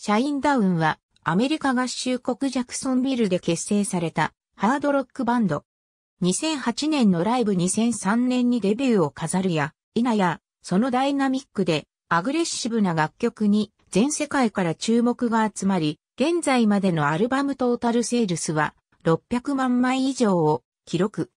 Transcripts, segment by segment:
シャインダウンはアメリカ合衆国ジャクソンビルで結成されたハードロックバンド。2008年のライブ2003年にデビューを飾るや、なや、そのダイナミックでアグレッシブな楽曲に全世界から注目が集まり、現在までのアルバムトータルセールスは600万枚以上を記録。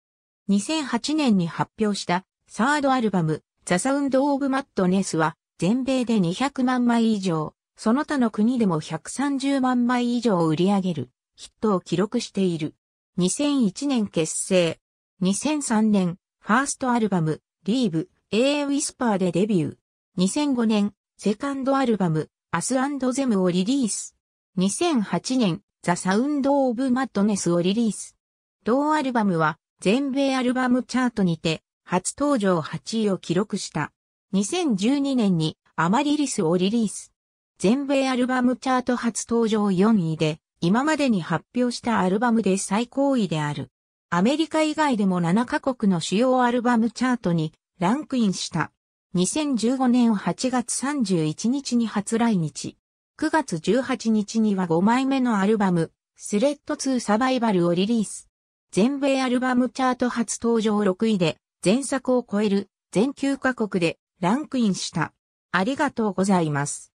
2008年に発表したサードアルバム、ザ・サウンド・オブ・マットネスは全米で200万枚以上、その他の国でも130万枚以上売り上げるヒットを記録している。2001年結成。2003年、ファーストアルバム、リーブ、A Whisper でデビュー。2005年、セカンドアルバム、アスゼムをリリース。2008年、ザ・サウンド・オブ・マッドネスをリリース。同アルバムは、全米アルバムチャートにて、初登場8位を記録した。2012年に、アマリリスをリリース。全米アルバムチャート初登場4位で、今までに発表したアルバムで最高位である。アメリカ以外でも7カ国の主要アルバムチャートにランクインした。2015年8月31日に初来日。9月18日には5枚目のアルバム、スレッド2サバイバルをリリース。全米アルバムチャート初登場6位で、前作を超える全9カ国でランクインした。ありがとうございます。